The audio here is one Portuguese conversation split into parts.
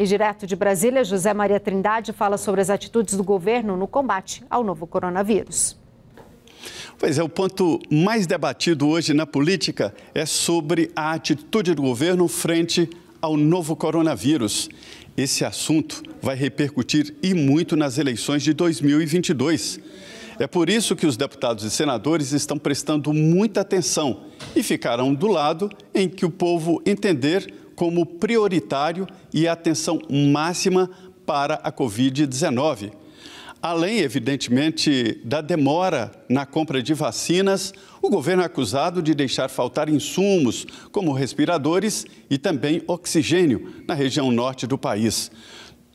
E direto de Brasília, José Maria Trindade fala sobre as atitudes do governo no combate ao novo coronavírus. Pois é, o ponto mais debatido hoje na política é sobre a atitude do governo frente ao novo coronavírus. Esse assunto vai repercutir e muito nas eleições de 2022. É por isso que os deputados e senadores estão prestando muita atenção e ficarão do lado em que o povo entender como prioritário e atenção máxima para a Covid-19. Além, evidentemente, da demora na compra de vacinas, o governo é acusado de deixar faltar insumos, como respiradores e também oxigênio, na região norte do país.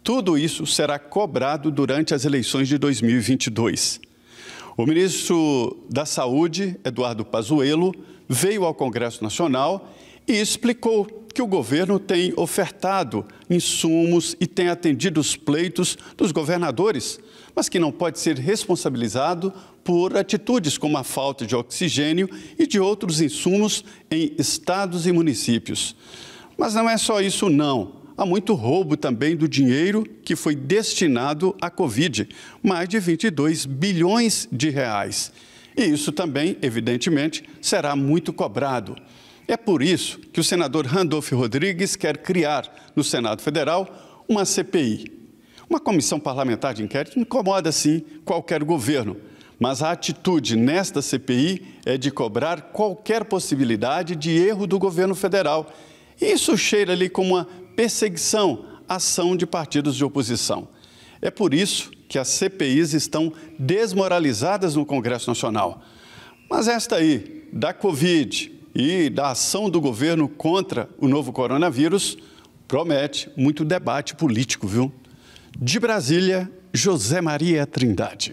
Tudo isso será cobrado durante as eleições de 2022. O ministro da Saúde, Eduardo Pazuello, veio ao Congresso Nacional e explicou que o governo tem ofertado insumos e tem atendido os pleitos dos governadores, mas que não pode ser responsabilizado por atitudes como a falta de oxigênio e de outros insumos em estados e municípios. Mas não é só isso, não. Há muito roubo também do dinheiro que foi destinado à Covid, mais de 22 bilhões de reais. E isso também, evidentemente, será muito cobrado. É por isso que o senador Randolph Rodrigues quer criar no Senado Federal uma CPI. Uma comissão parlamentar de inquérito incomoda, sim, qualquer governo, mas a atitude nesta CPI é de cobrar qualquer possibilidade de erro do governo federal. Isso cheira ali como uma perseguição, ação de partidos de oposição. É por isso que as CPIs estão desmoralizadas no Congresso Nacional. Mas esta aí, da Covid, e da ação do governo contra o novo coronavírus promete muito debate político, viu? De Brasília, José Maria Trindade.